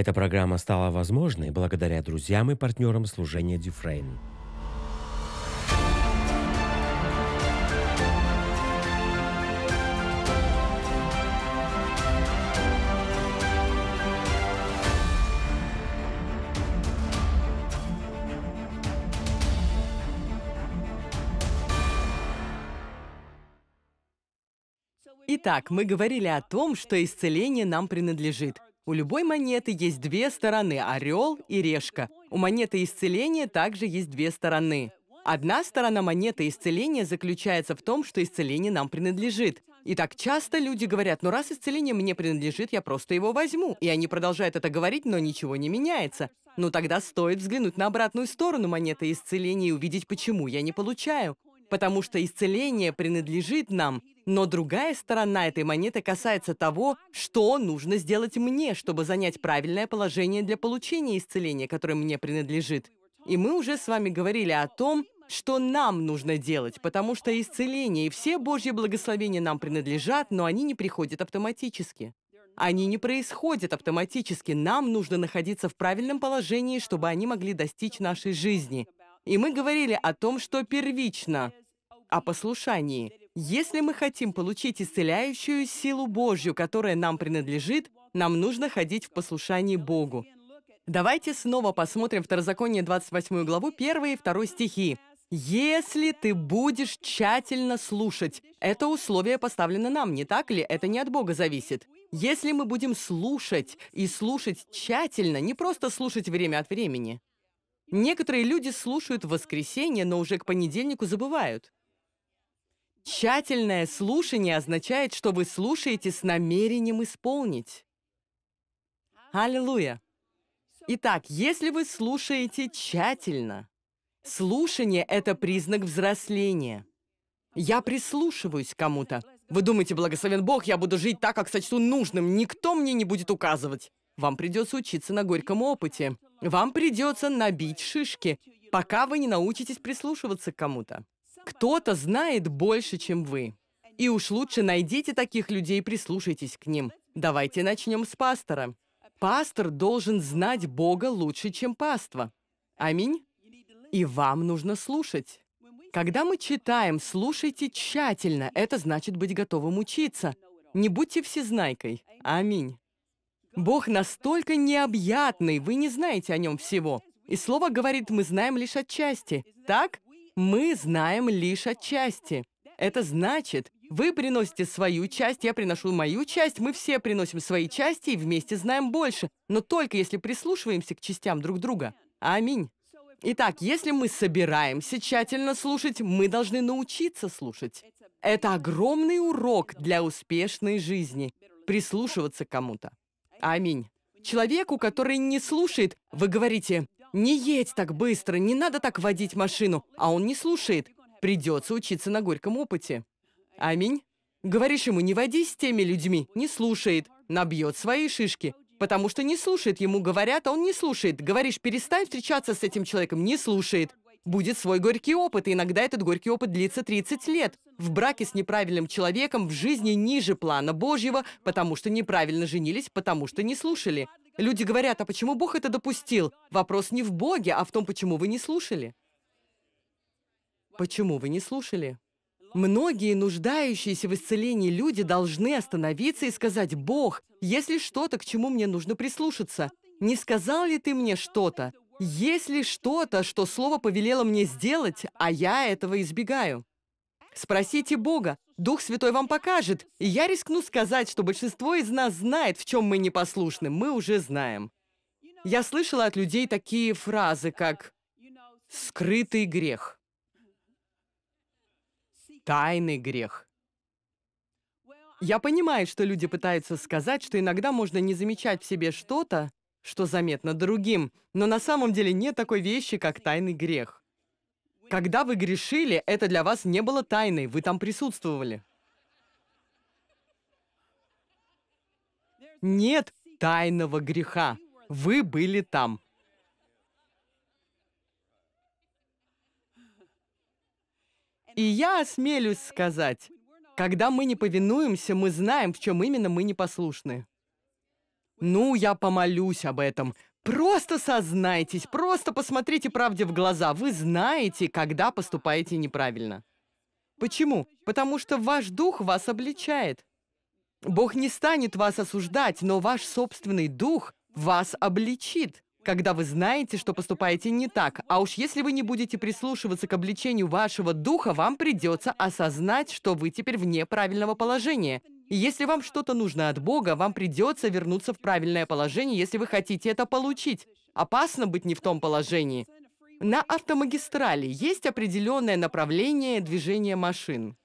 Эта программа стала возможной благодаря друзьям и партнерам служения Дюфрейн. Итак, мы говорили о том, что исцеление нам принадлежит – у любой монеты есть две стороны – орел и решка. У монеты исцеления также есть две стороны. Одна сторона монеты исцеления заключается в том, что исцеление нам принадлежит. И так часто люди говорят, ну раз исцеление мне принадлежит, я просто его возьму. И они продолжают это говорить, но ничего не меняется. Ну тогда стоит взглянуть на обратную сторону монеты исцеления и увидеть, почему я не получаю. Потому что исцеление принадлежит нам, но другая сторона этой монеты касается того, что нужно сделать мне, чтобы занять правильное положение для получения исцеления, которое мне принадлежит. И мы уже с вами говорили о том, что нам нужно делать, потому что исцеление и все Божьи благословения нам принадлежат, но они не приходят автоматически. Они не происходят автоматически. Нам нужно находиться в правильном положении, чтобы они могли достичь нашей жизни. И мы говорили о том, что первично, о послушании. Если мы хотим получить исцеляющую силу Божью, которая нам принадлежит, нам нужно ходить в послушании Богу. Давайте снова посмотрим Второзаконие 28 главу 1 и 2 стихи. «Если ты будешь тщательно слушать». Это условие поставлено нам, не так ли? Это не от Бога зависит. Если мы будем слушать и слушать тщательно, не просто слушать время от времени. Некоторые люди слушают в воскресенье, но уже к понедельнику забывают. Тщательное слушание означает, что вы слушаете с намерением исполнить. Аллилуйя! Итак, если вы слушаете тщательно, слушание — это признак взросления. Я прислушиваюсь кому-то. Вы думаете, благословен Бог, я буду жить так, как сочту нужным, никто мне не будет указывать. Вам придется учиться на горьком опыте. Вам придется набить шишки, пока вы не научитесь прислушиваться к кому-то. Кто-то знает больше, чем вы. И уж лучше найдите таких людей, и прислушайтесь к ним. Давайте начнем с пастора. Пастор должен знать Бога лучше, чем паства. Аминь. И вам нужно слушать. Когда мы читаем, слушайте тщательно. Это значит быть готовым учиться. Не будьте всезнайкой. Аминь. Бог настолько необъятный, вы не знаете о нем всего. И слово говорит, мы знаем лишь отчасти. Так? мы знаем лишь отчасти. Это значит, вы приносите свою часть, я приношу мою часть, мы все приносим свои части и вместе знаем больше, но только если прислушиваемся к частям друг друга. Аминь. Итак, если мы собираемся тщательно слушать, мы должны научиться слушать. Это огромный урок для успешной жизни – прислушиваться к кому-то. Аминь. Человеку, который не слушает, вы говорите, «Не едь так быстро, не надо так водить машину!» А он не слушает. Придется учиться на горьком опыте. Аминь. Говоришь ему, не водись с теми людьми, не слушает. Набьет свои шишки. Потому что не слушает, ему говорят, а он не слушает. Говоришь, перестань встречаться с этим человеком, не слушает. Будет свой горький опыт, и иногда этот горький опыт длится 30 лет. В браке с неправильным человеком, в жизни ниже плана Божьего, потому что неправильно женились, потому что не слушали. Люди говорят, а почему Бог это допустил? Вопрос не в Боге, а в том, почему вы не слушали. Почему вы не слушали? Многие нуждающиеся в исцелении люди должны остановиться и сказать, «Бог, если что-то, к чему мне нужно прислушаться, не сказал ли ты мне что-то? Есть ли что-то, что Слово повелело мне сделать, а я этого избегаю?» Спросите Бога, Дух Святой вам покажет. И я рискну сказать, что большинство из нас знает, в чем мы непослушны. Мы уже знаем. Я слышала от людей такие фразы, как «скрытый грех», «тайный грех». Я понимаю, что люди пытаются сказать, что иногда можно не замечать в себе что-то, что заметно другим, но на самом деле нет такой вещи, как тайный грех. Когда вы грешили, это для вас не было тайной, вы там присутствовали. Нет тайного греха. Вы были там. И я осмелюсь сказать, когда мы не повинуемся, мы знаем, в чем именно мы непослушны. Ну, я помолюсь об этом. Просто сознайтесь, просто посмотрите правде в глаза. Вы знаете, когда поступаете неправильно. Почему? Потому что ваш дух вас обличает. Бог не станет вас осуждать, но ваш собственный дух вас обличит, когда вы знаете, что поступаете не так. А уж если вы не будете прислушиваться к обличению вашего духа, вам придется осознать, что вы теперь вне правильного положения если вам что-то нужно от Бога, вам придется вернуться в правильное положение, если вы хотите это получить. Опасно быть не в том положении. На автомагистрали есть определенное направление движения машин.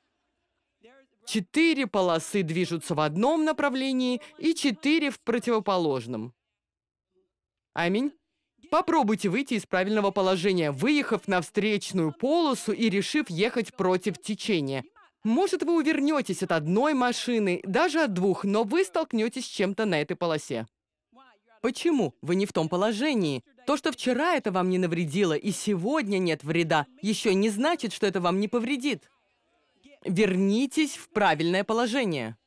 Четыре полосы движутся в одном направлении и четыре в противоположном. Аминь. Попробуйте выйти из правильного положения, выехав на встречную полосу и решив ехать против течения. Может, вы увернетесь от одной машины, даже от двух, но вы столкнетесь с чем-то на этой полосе. Почему? Вы не в том положении. То, что вчера это вам не навредило и сегодня нет вреда, еще не значит, что это вам не повредит. Вернитесь в правильное положение.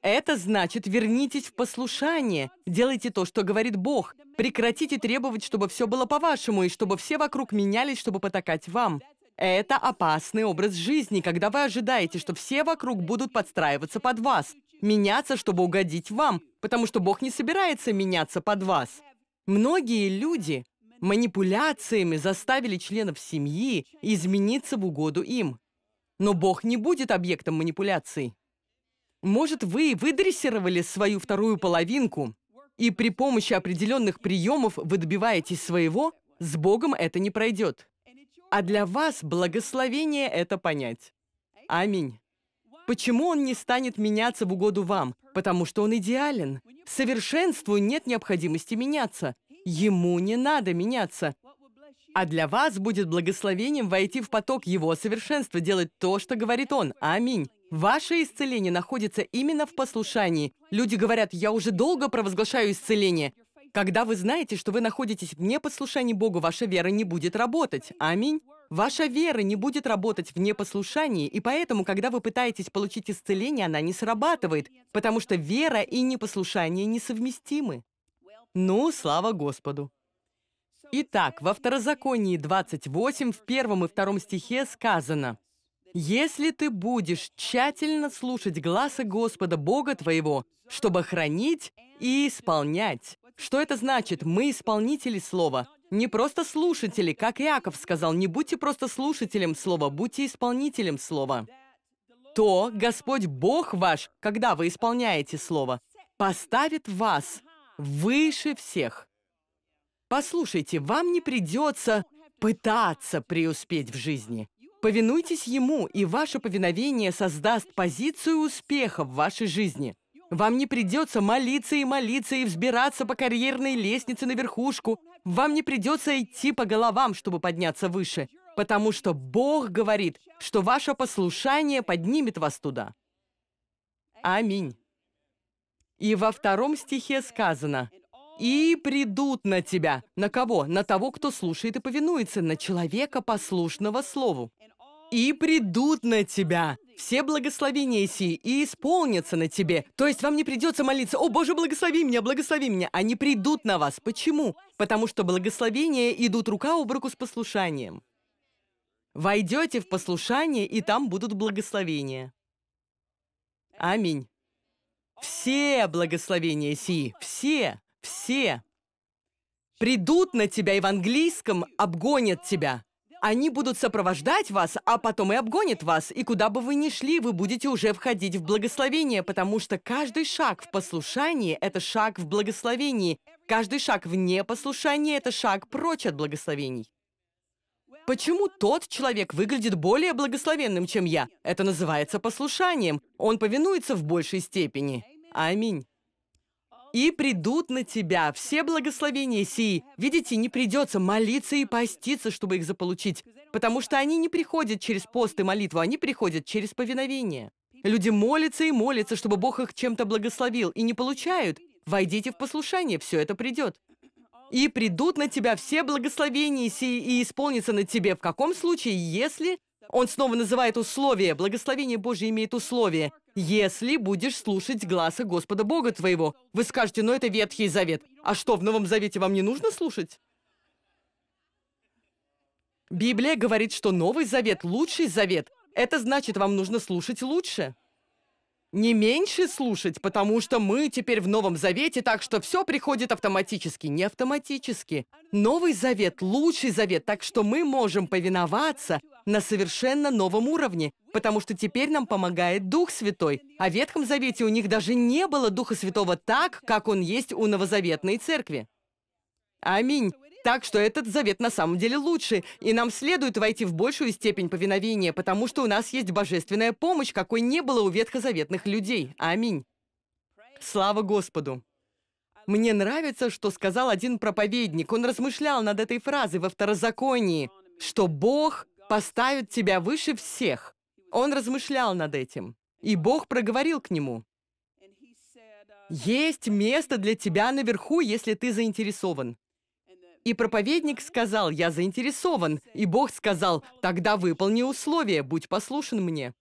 Это значит, вернитесь в послушание, делайте то, что говорит Бог, прекратите требовать, чтобы все было по-вашему, и чтобы все вокруг менялись, чтобы потакать вам. Это опасный образ жизни, когда вы ожидаете, что все вокруг будут подстраиваться под вас, меняться, чтобы угодить вам, потому что Бог не собирается меняться под вас. Многие люди манипуляциями заставили членов семьи измениться в угоду им. Но Бог не будет объектом манипуляций. Может, вы выдрессировали свою вторую половинку, и при помощи определенных приемов вы добиваетесь своего, с Богом это не пройдет. А для вас благословение это понять. Аминь. Почему он не станет меняться в угоду вам? Потому что он идеален. Совершенству нет необходимости меняться. Ему не надо меняться. А для вас будет благословением войти в поток его совершенства, делать то, что говорит он. Аминь. Ваше исцеление находится именно в послушании. Люди говорят, я уже долго провозглашаю исцеление. Когда вы знаете, что вы находитесь вне послушания Богу, ваша вера не будет работать. Аминь. Ваша вера не будет работать вне послушания, и поэтому, когда вы пытаетесь получить исцеление, она не срабатывает, потому что вера и непослушание несовместимы. Ну, слава Господу. Итак, во Второзаконии 28, в первом и втором стихе сказано, «Если ты будешь тщательно слушать гласа Господа Бога твоего, чтобы хранить и исполнять что это значит? Мы исполнители слова. Не просто слушатели, как Иаков сказал, не будьте просто слушателем слова, будьте исполнителем слова. То Господь Бог ваш, когда вы исполняете слово, поставит вас выше всех. Послушайте, вам не придется пытаться преуспеть в жизни. Повинуйтесь Ему, и ваше повиновение создаст позицию успеха в вашей жизни – вам не придется молиться и молиться и взбираться по карьерной лестнице на верхушку. Вам не придется идти по головам, чтобы подняться выше. Потому что Бог говорит, что ваше послушание поднимет вас туда. Аминь. И во втором стихе сказано, «И придут на тебя». На кого? На того, кто слушает и повинуется, на человека, послушного слову. «И придут на тебя» все благословения сии и исполнятся на тебе. То есть вам не придется молиться, «О, Боже, благослови меня, благослови меня». Они придут на вас. Почему? Потому что благословения идут рука об руку с послушанием. Войдете в послушание, и там будут благословения. Аминь. Все благословения сии, все, все придут на тебя и в английском обгонят тебя. Они будут сопровождать вас, а потом и обгонят вас. И куда бы вы ни шли, вы будете уже входить в благословение, потому что каждый шаг в послушании – это шаг в благословении. Каждый шаг в непослушании – это шаг прочь от благословений. Почему тот человек выглядит более благословенным, чем я? Это называется послушанием. Он повинуется в большей степени. Аминь и придут на тебя все благословения сии. Видите, не придется молиться и поститься, чтобы их заполучить, потому что они не приходят через пост и молитву, они приходят через повиновение. Люди молятся и молятся, чтобы Бог их чем-то благословил, и не получают. Войдите в послушание, все это придет. И придут на тебя все благословения сии, и исполнится на тебе в каком случае, если он снова называет условия. Благословение Божье имеет условия. «Если будешь слушать глаза Господа Бога твоего». Вы скажете, но это Ветхий Завет. А что, в Новом Завете вам не нужно слушать? Библия говорит, что Новый Завет – лучший завет. Это значит, вам нужно слушать лучше. Не меньше слушать, потому что мы теперь в Новом Завете, так что все приходит автоматически. Не автоматически. Новый Завет – лучший завет, так что мы можем повиноваться на совершенно новом уровне, потому что теперь нам помогает Дух Святой. А в Ветхом Завете у них даже не было Духа Святого так, как он есть у новозаветной церкви. Аминь. Так что этот завет на самом деле лучше, и нам следует войти в большую степень повиновения, потому что у нас есть божественная помощь, какой не было у ветхозаветных людей. Аминь. Слава Господу! Мне нравится, что сказал один проповедник. Он размышлял над этой фразой во второзаконии, что Бог поставит тебя выше всех». Он размышлял над этим, и Бог проговорил к нему. «Есть место для тебя наверху, если ты заинтересован». И проповедник сказал, «Я заинтересован», и Бог сказал, «Тогда выполни условия, будь послушен мне».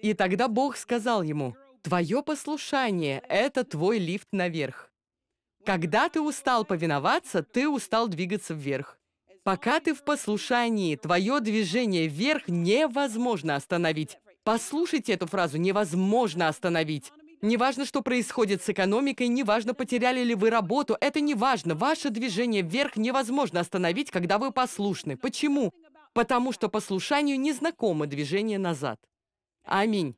И тогда Бог сказал ему, «Твое послушание — это твой лифт наверх. Когда ты устал повиноваться, ты устал двигаться вверх. Пока ты в послушании, твое движение вверх невозможно остановить. Послушайте эту фразу «невозможно остановить». Неважно, что происходит с экономикой, неважно, потеряли ли вы работу, это не важно. Ваше движение вверх невозможно остановить, когда вы послушны. Почему? Потому что послушанию незнакомо движение назад. Аминь.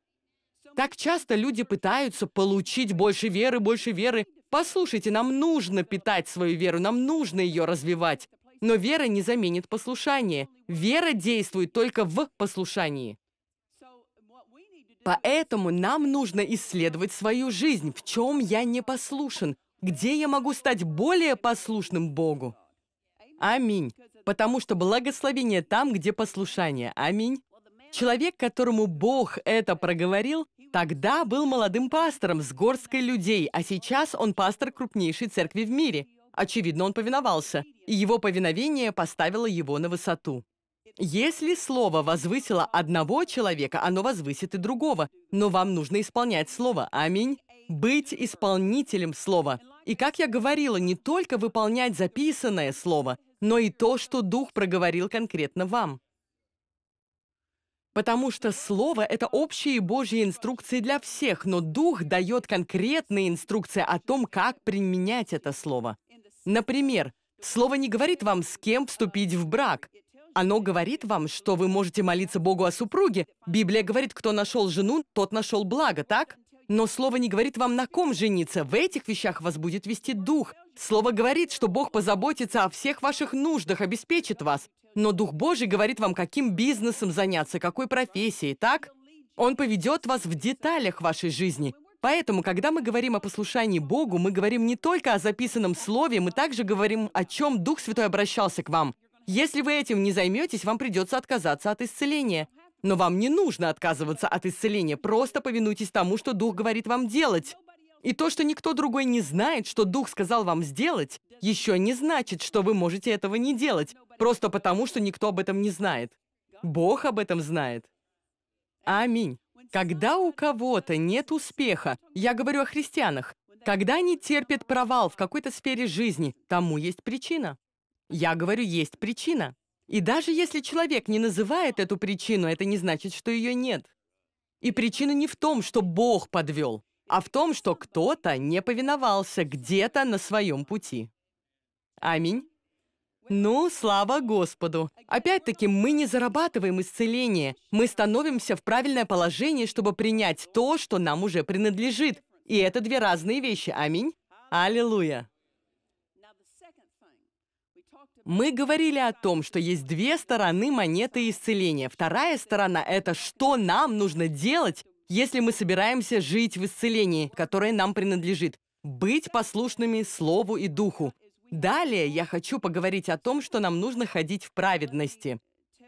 Так часто люди пытаются получить больше веры, больше веры. Послушайте, нам нужно питать свою веру, нам нужно ее развивать. Но вера не заменит послушание. Вера действует только в послушании. Поэтому нам нужно исследовать свою жизнь, в чем я не послушен, где я могу стать более послушным Богу. Аминь. Потому что благословение там, где послушание. Аминь. Человек, которому Бог это проговорил, тогда был молодым пастором с горской людей, а сейчас он пастор крупнейшей церкви в мире – Очевидно, он повиновался, и его повиновение поставило его на высоту. Если слово возвысило одного человека, оно возвысит и другого. Но вам нужно исполнять слово. Аминь. Быть исполнителем слова. И, как я говорила, не только выполнять записанное слово, но и то, что Дух проговорил конкретно вам. Потому что Слово — это общие Божьи инструкции для всех, но Дух дает конкретные инструкции о том, как применять это Слово. Например, слово не говорит вам, с кем вступить в брак. Оно говорит вам, что вы можете молиться Богу о супруге. Библия говорит, кто нашел жену, тот нашел благо, так? Но слово не говорит вам, на ком жениться. В этих вещах вас будет вести дух. Слово говорит, что Бог позаботится о всех ваших нуждах, обеспечит вас. Но Дух Божий говорит вам, каким бизнесом заняться, какой профессией, так? Он поведет вас в деталях вашей жизни. Поэтому, когда мы говорим о послушании Богу, мы говорим не только о записанном слове, мы также говорим, о чем Дух Святой обращался к вам. Если вы этим не займетесь, вам придется отказаться от исцеления. Но вам не нужно отказываться от исцеления, просто повинуйтесь тому, что Дух говорит вам делать. И то, что никто другой не знает, что Дух сказал вам сделать, еще не значит, что вы можете этого не делать, просто потому, что никто об этом не знает. Бог об этом знает. Аминь. Когда у кого-то нет успеха, я говорю о христианах, когда они терпят провал в какой-то сфере жизни, тому есть причина. Я говорю, есть причина. И даже если человек не называет эту причину, это не значит, что ее нет. И причина не в том, что Бог подвел, а в том, что кто-то не повиновался где-то на своем пути. Аминь. Ну, слава Господу! Опять-таки, мы не зарабатываем исцеление. Мы становимся в правильное положение, чтобы принять то, что нам уже принадлежит. И это две разные вещи. Аминь. Аллилуйя. Мы говорили о том, что есть две стороны монеты исцеления. Вторая сторона — это что нам нужно делать, если мы собираемся жить в исцелении, которое нам принадлежит. Быть послушными Слову и Духу. Далее я хочу поговорить о том, что нам нужно ходить в праведности.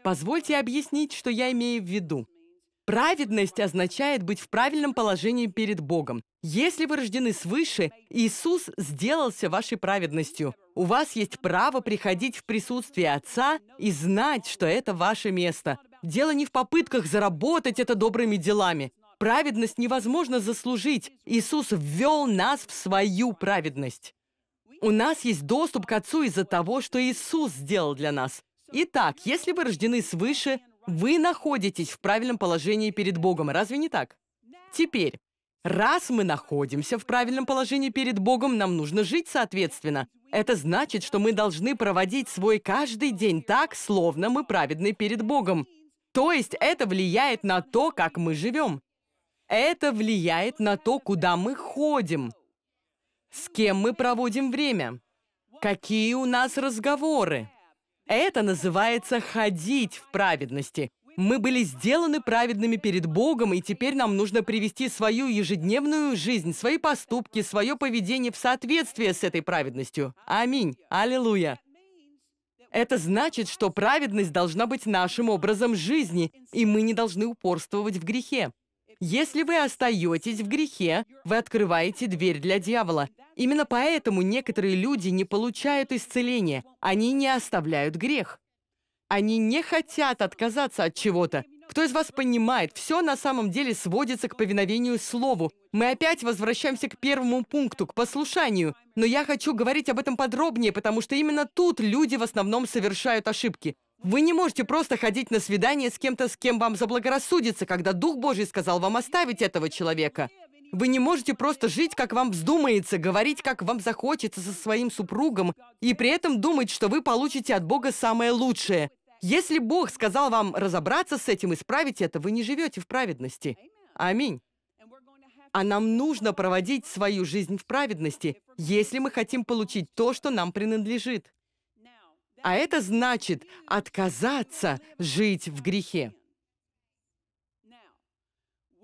Позвольте объяснить, что я имею в виду. Праведность означает быть в правильном положении перед Богом. Если вы рождены свыше, Иисус сделался вашей праведностью. У вас есть право приходить в присутствие Отца и знать, что это ваше место. Дело не в попытках заработать это добрыми делами. Праведность невозможно заслужить. Иисус ввел нас в свою праведность. У нас есть доступ к Отцу из-за того, что Иисус сделал для нас. Итак, если вы рождены свыше, вы находитесь в правильном положении перед Богом. Разве не так? Теперь, раз мы находимся в правильном положении перед Богом, нам нужно жить соответственно. Это значит, что мы должны проводить свой каждый день так, словно мы праведны перед Богом. То есть это влияет на то, как мы живем. Это влияет на то, куда мы ходим. С кем мы проводим время? Какие у нас разговоры? Это называется ходить в праведности. Мы были сделаны праведными перед Богом, и теперь нам нужно привести свою ежедневную жизнь, свои поступки, свое поведение в соответствие с этой праведностью. Аминь. Аллилуйя. Это значит, что праведность должна быть нашим образом жизни, и мы не должны упорствовать в грехе. Если вы остаетесь в грехе, вы открываете дверь для дьявола. Именно поэтому некоторые люди не получают исцеления. Они не оставляют грех. Они не хотят отказаться от чего-то. Кто из вас понимает, все на самом деле сводится к повиновению слову. Мы опять возвращаемся к первому пункту, к послушанию. Но я хочу говорить об этом подробнее, потому что именно тут люди в основном совершают ошибки. Вы не можете просто ходить на свидание с кем-то, с кем вам заблагорассудится, когда Дух Божий сказал вам оставить этого человека. Вы не можете просто жить, как вам вздумается, говорить, как вам захочется со своим супругом, и при этом думать, что вы получите от Бога самое лучшее. Если Бог сказал вам разобраться с этим, исправить это, вы не живете в праведности. Аминь. А нам нужно проводить свою жизнь в праведности, если мы хотим получить то, что нам принадлежит. А это значит отказаться жить в грехе.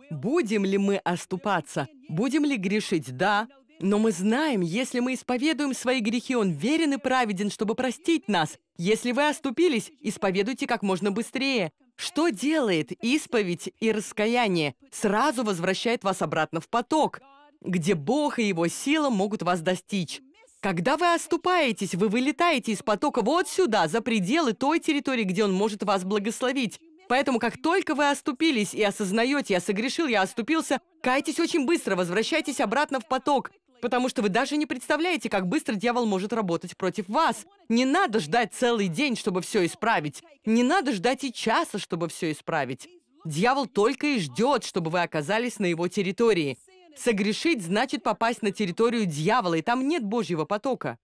Будем ли мы оступаться? Будем ли грешить? Да. Но мы знаем, если мы исповедуем свои грехи, Он верен и праведен, чтобы простить нас. Если вы оступились, исповедуйте как можно быстрее. Что делает исповедь и раскаяние? Сразу возвращает вас обратно в поток, где Бог и Его сила могут вас достичь. Когда вы оступаетесь, вы вылетаете из потока вот сюда, за пределы той территории, где он может вас благословить. Поэтому, как только вы оступились и осознаете, я согрешил, я оступился, кайтесь очень быстро, возвращайтесь обратно в поток, потому что вы даже не представляете, как быстро дьявол может работать против вас. Не надо ждать целый день, чтобы все исправить. Не надо ждать и часа, чтобы все исправить. Дьявол только и ждет, чтобы вы оказались на его территории. Согрешить значит попасть на территорию дьявола, и там нет Божьего потока.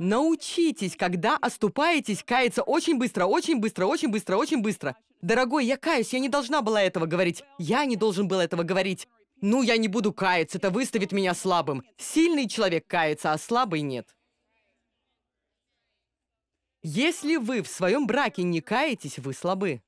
Научитесь, когда оступаетесь, каяться очень быстро, очень быстро, очень быстро, очень быстро. Дорогой, я каюсь, я не должна была этого говорить. Я не должен был этого говорить. Ну, я не буду каяться, это выставит меня слабым. Сильный человек кается, а слабый нет. Если вы в своем браке не каетесь, вы слабы.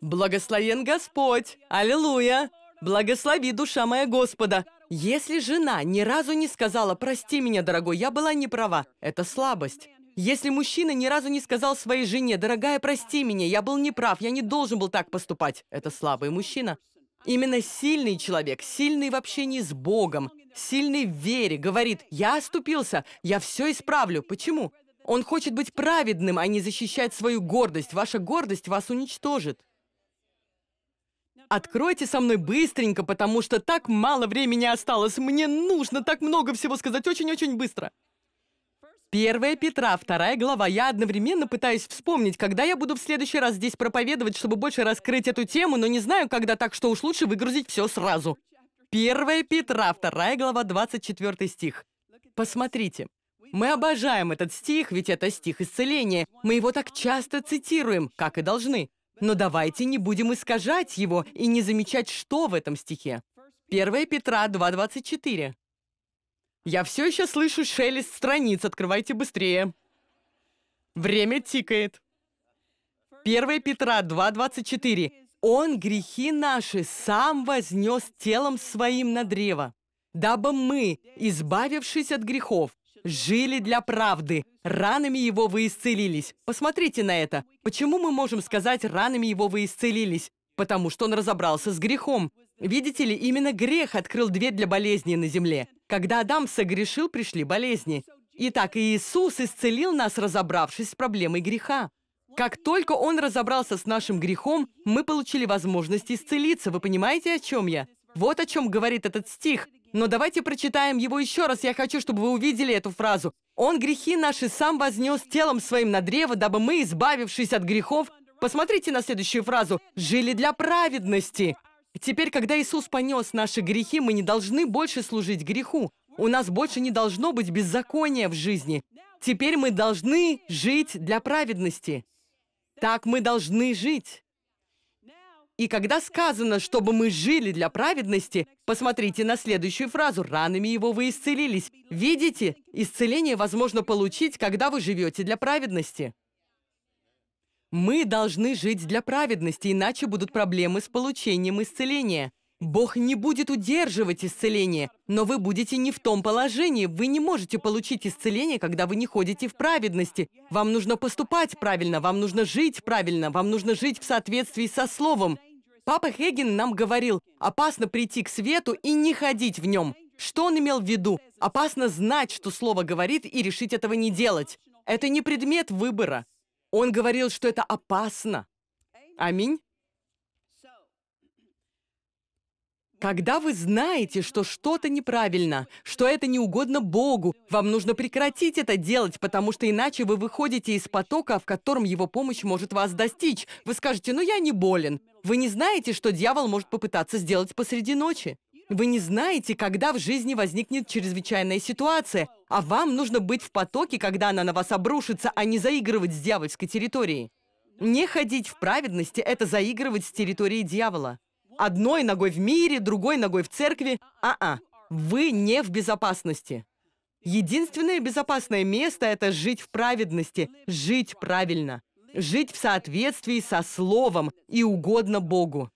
Благословен Господь! Аллилуйя! благослови душа моя Господа. Если жена ни разу не сказала «Прости меня, дорогой, я была не права», это слабость. Если мужчина ни разу не сказал своей жене «Дорогая, прости меня, я был неправ, я не должен был так поступать», это слабый мужчина. Именно сильный человек, сильный в общении с Богом, сильный в вере, говорит «Я оступился, я все исправлю». Почему? Он хочет быть праведным, а не защищать свою гордость. Ваша гордость вас уничтожит. Откройте со мной быстренько, потому что так мало времени осталось. Мне нужно так много всего сказать очень-очень быстро. 1 Петра, 2 глава. Я одновременно пытаюсь вспомнить, когда я буду в следующий раз здесь проповедовать, чтобы больше раскрыть эту тему, но не знаю, когда, так что уж лучше выгрузить все сразу. 1 Петра, 2 глава, 24 стих. Посмотрите. Мы обожаем этот стих, ведь это стих исцеления. Мы его так часто цитируем, как и должны. Но давайте не будем искажать его и не замечать, что в этом стихе. 1 Петра 2.24. Я все еще слышу шелест страниц, открывайте быстрее. Время тикает. 1 Петра 2.24. «Он грехи наши сам вознес телом своим на древо, дабы мы, избавившись от грехов, жили для правды. Ранами его вы исцелились. Посмотрите на это. Почему мы можем сказать «ранами его вы исцелились»? Потому что он разобрался с грехом. Видите ли, именно грех открыл дверь для болезни на земле. Когда Адам согрешил, пришли болезни. Итак, Иисус исцелил нас, разобравшись с проблемой греха. Как только Он разобрался с нашим грехом, мы получили возможность исцелиться. Вы понимаете, о чем я? Вот о чем говорит этот стих. Но давайте прочитаем его еще раз. Я хочу, чтобы вы увидели эту фразу. «Он грехи наши сам вознес телом своим на древо, дабы мы, избавившись от грехов...» Посмотрите на следующую фразу. «Жили для праведности». Теперь, когда Иисус понес наши грехи, мы не должны больше служить греху. У нас больше не должно быть беззакония в жизни. Теперь мы должны жить для праведности. Так мы должны жить. И когда сказано, чтобы мы жили для праведности, посмотрите на следующую фразу «ранами его вы исцелились». Видите, исцеление возможно получить, когда вы живете для праведности. Мы должны жить для праведности, иначе будут проблемы с получением исцеления. Бог не будет удерживать исцеление, но вы будете не в том положении. Вы не можете получить исцеление, когда вы не ходите в праведности. Вам нужно поступать правильно, вам нужно жить правильно, вам нужно жить в соответствии со Словом. Папа Хеген нам говорил, опасно прийти к свету и не ходить в нем. Что он имел в виду? Опасно знать, что слово говорит, и решить этого не делать. Это не предмет выбора. Он говорил, что это опасно. Аминь. Когда вы знаете, что что-то неправильно, что это не угодно Богу, вам нужно прекратить это делать, потому что иначе вы выходите из потока, в котором его помощь может вас достичь. Вы скажете, ну я не болен, вы не знаете, что дьявол может попытаться сделать посреди ночи. Вы не знаете, когда в жизни возникнет чрезвычайная ситуация, а вам нужно быть в потоке, когда она на вас обрушится, а не заигрывать с дьявольской территорией. Не ходить в праведности – это заигрывать с территорией дьявола. Одной ногой в мире, другой ногой в церкви. А-а, вы не в безопасности. Единственное безопасное место – это жить в праведности, жить правильно жить в соответствии со Словом и угодно Богу.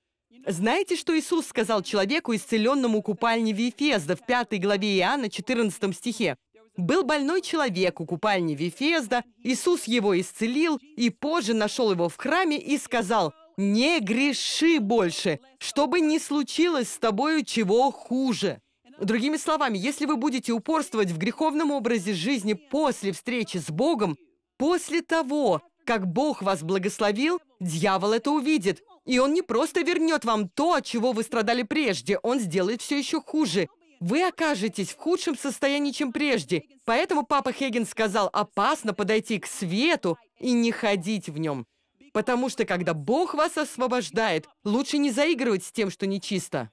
Знаете, что Иисус сказал человеку, исцеленному купальни Вифезда в 5 главе Иоанна 14 стихе? Был больной человек у купальни Вифезда, Иисус его исцелил и позже нашел его в храме и сказал, «Не греши больше, чтобы не случилось с тобою чего хуже». Другими словами, если вы будете упорствовать в греховном образе жизни после встречи с Богом, после того, как Бог вас благословил, дьявол это увидит. И он не просто вернет вам то, от чего вы страдали прежде, он сделает все еще хуже. Вы окажетесь в худшем состоянии, чем прежде. Поэтому папа Хеген сказал, опасно подойти к свету и не ходить в нем. Потому что, когда Бог вас освобождает, лучше не заигрывать с тем, что нечисто.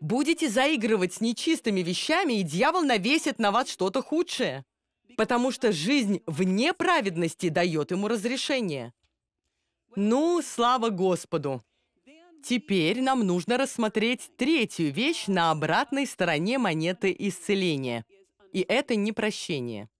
Будете заигрывать с нечистыми вещами, и дьявол навесит на вас что-то худшее потому что жизнь вне праведности дает ему разрешение. Ну, слава Господу! Теперь нам нужно рассмотреть третью вещь на обратной стороне монеты исцеления. И это не прощение.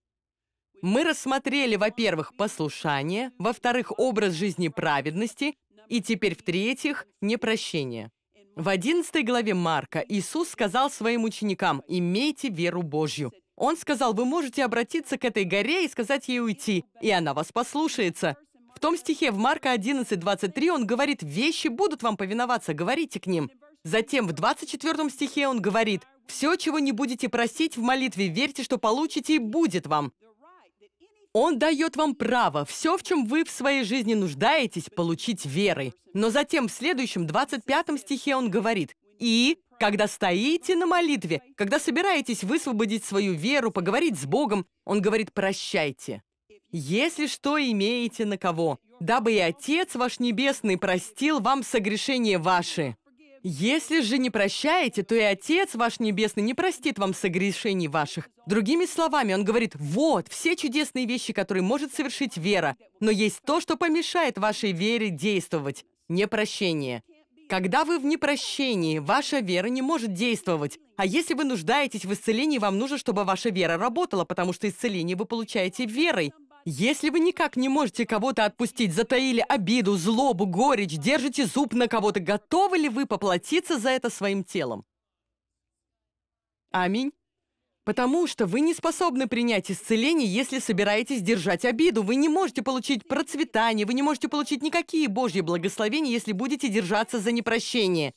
Мы рассмотрели, во-первых, послушание, во-вторых, образ жизни праведности, и теперь, в-третьих, непрощение. В 11 главе Марка Иисус сказал своим ученикам «Имейте веру Божью». Он сказал, вы можете обратиться к этой горе и сказать ей уйти, и она вас послушается. В том стихе в Марка 11:23 он говорит, вещи будут вам повиноваться, говорите к ним. Затем в 24 стихе он говорит, все, чего не будете просить в молитве, верьте, что получите и будет вам. Он дает вам право все, в чем вы в своей жизни нуждаетесь, получить верой. Но затем в следующем 25 стихе он говорит, «И когда стоите на молитве, когда собираетесь высвободить свою веру, поговорить с Богом, Он говорит «прощайте». «Если что имеете на кого, дабы и Отец ваш Небесный простил вам согрешения ваши». Если же не прощаете, то и Отец ваш Небесный не простит вам согрешений ваших. Другими словами, он говорит, вот, все чудесные вещи, которые может совершить вера, но есть то, что помешает вашей вере действовать – непрощение. Когда вы в непрощении, ваша вера не может действовать. А если вы нуждаетесь в исцелении, вам нужно, чтобы ваша вера работала, потому что исцеление вы получаете верой. Если вы никак не можете кого-то отпустить, затаили обиду, злобу, горечь, держите зуб на кого-то, готовы ли вы поплатиться за это своим телом? Аминь. Потому что вы не способны принять исцеление, если собираетесь держать обиду. Вы не можете получить процветание, вы не можете получить никакие Божьи благословения, если будете держаться за непрощение.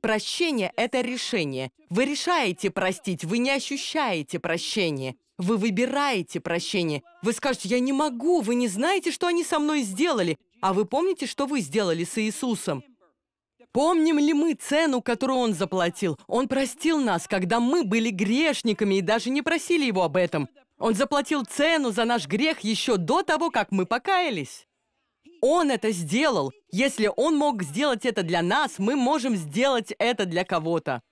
Прощение – это решение. Вы решаете простить, вы не ощущаете прощения. Вы выбираете прощение. Вы скажете, я не могу, вы не знаете, что они со мной сделали. А вы помните, что вы сделали с Иисусом? Помним ли мы цену, которую он заплатил? Он простил нас, когда мы были грешниками и даже не просили его об этом. Он заплатил цену за наш грех еще до того, как мы покаялись. Он это сделал. Если он мог сделать это для нас, мы можем сделать это для кого-то.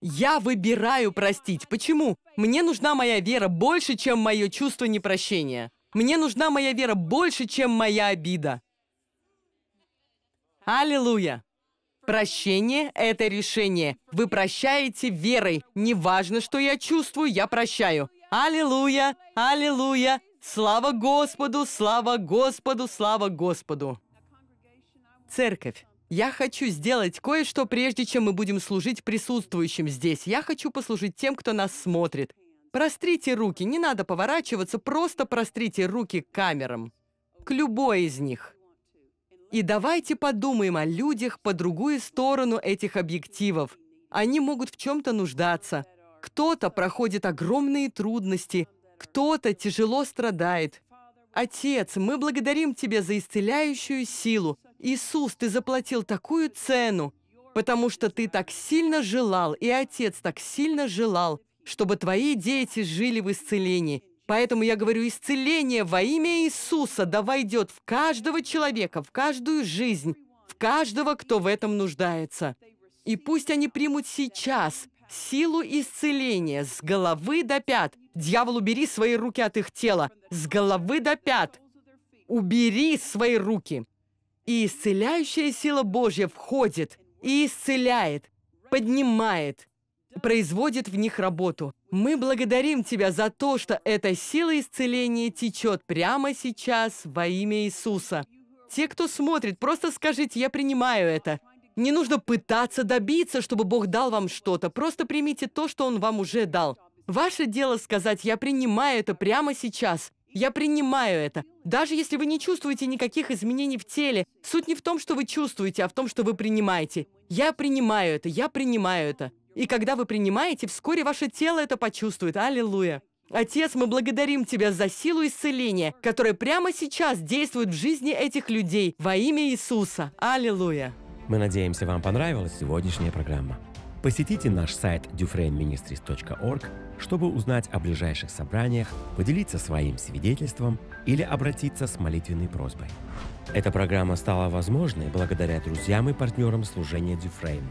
Я выбираю простить. Почему? Мне нужна моя вера больше, чем мое чувство непрощения. Мне нужна моя вера больше, чем моя обида. Аллилуйя! Прощение – это решение. Вы прощаете верой. Неважно, что я чувствую, я прощаю. Аллилуйя! Аллилуйя! Слава Господу! Слава Господу! Слава Господу! Церковь. Я хочу сделать кое-что, прежде чем мы будем служить присутствующим здесь. Я хочу послужить тем, кто нас смотрит. Прострите руки, не надо поворачиваться, просто прострите руки к камерам. К любой из них. И давайте подумаем о людях по другую сторону этих объективов. Они могут в чем-то нуждаться. Кто-то проходит огромные трудности, кто-то тяжело страдает. Отец, мы благодарим Тебя за исцеляющую силу. Иисус, Ты заплатил такую цену, потому что Ты так сильно желал, и Отец так сильно желал, чтобы Твои дети жили в исцелении. Поэтому я говорю, исцеление во имя Иисуса да войдет в каждого человека, в каждую жизнь, в каждого, кто в этом нуждается. И пусть они примут сейчас силу исцеления с головы до пят. Дьявол, убери свои руки от их тела. С головы до пят. Убери свои руки. И исцеляющая сила Божья входит и исцеляет, поднимает, производит в них работу. Мы благодарим Тебя за то, что эта сила исцеления течет прямо сейчас во имя Иисуса. Те, кто смотрит, просто скажите, я принимаю это. Не нужно пытаться добиться, чтобы Бог дал вам что-то. Просто примите то, что Он вам уже дал. Ваше дело сказать, я принимаю это прямо сейчас. Я принимаю это. Даже если вы не чувствуете никаких изменений в теле, суть не в том, что вы чувствуете, а в том, что вы принимаете. Я принимаю это, я принимаю это. И когда вы принимаете, вскоре ваше тело это почувствует. Аллилуйя! Отец, мы благодарим Тебя за силу исцеления, которая прямо сейчас действует в жизни этих людей во имя Иисуса. Аллилуйя! Мы надеемся, вам понравилась сегодняшняя программа. Посетите наш сайт dufrainministries.org, чтобы узнать о ближайших собраниях, поделиться своим свидетельством или обратиться с молитвенной просьбой. Эта программа стала возможной благодаря друзьям и партнерам служения Dufrain.